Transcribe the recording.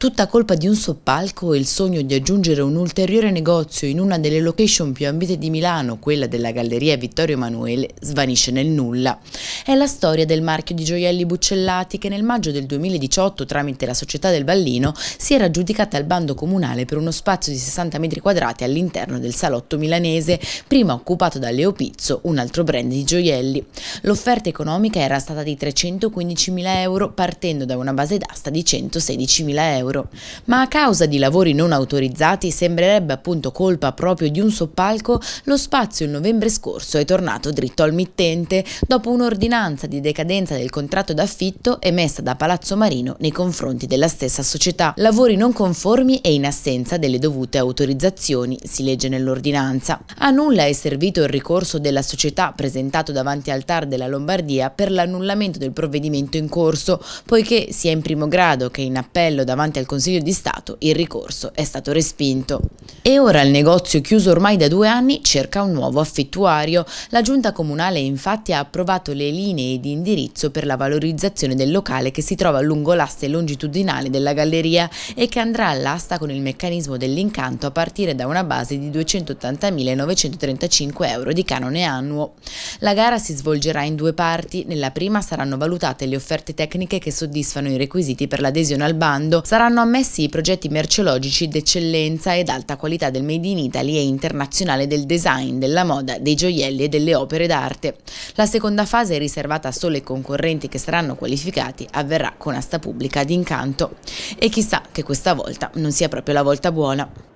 Tutta colpa di un soppalco il sogno di aggiungere un ulteriore negozio in una delle location più ambite di Milano, quella della Galleria Vittorio Emanuele, svanisce nel nulla. È la storia del marchio di gioielli Buccellati che nel maggio del 2018, tramite la società del Ballino, si era aggiudicata al bando comunale per uno spazio di 60 metri quadrati all'interno del salotto milanese, prima occupato da Leo Pizzo, un altro brand di gioielli. L'offerta economica era stata di 315.000 euro, partendo da una base d'asta di 116.000 euro euro. Ma a causa di lavori non autorizzati sembrerebbe appunto colpa proprio di un soppalco, lo spazio il novembre scorso è tornato dritto al mittente dopo un'ordinanza di decadenza del contratto d'affitto emessa da Palazzo Marino nei confronti della stessa società. Lavori non conformi e in assenza delle dovute autorizzazioni, si legge nell'ordinanza. A nulla è servito il ricorso della società presentato davanti al TAR della Lombardia per l'annullamento del provvedimento in corso, poiché sia in primo grado che in appello davanti al Consiglio di Stato il ricorso è stato respinto. E ora il negozio chiuso ormai da due anni cerca un nuovo affittuario. La giunta comunale infatti ha approvato le linee di indirizzo per la valorizzazione del locale che si trova lungo l'asse longitudinale della galleria e che andrà all'asta con il meccanismo dell'incanto a partire da una base di 280.935 euro di canone annuo. La gara si svolgerà in due parti. Nella prima saranno valutate le offerte tecniche che soddisfano i requisiti per l'adesione al bando. Saranno saranno ammessi i progetti merceologici d'eccellenza ed alta qualità del Made in Italy e internazionale del design, della moda, dei gioielli e delle opere d'arte. La seconda fase, riservata a solo i concorrenti che saranno qualificati, avverrà con asta pubblica d'incanto. E chissà che questa volta non sia proprio la volta buona.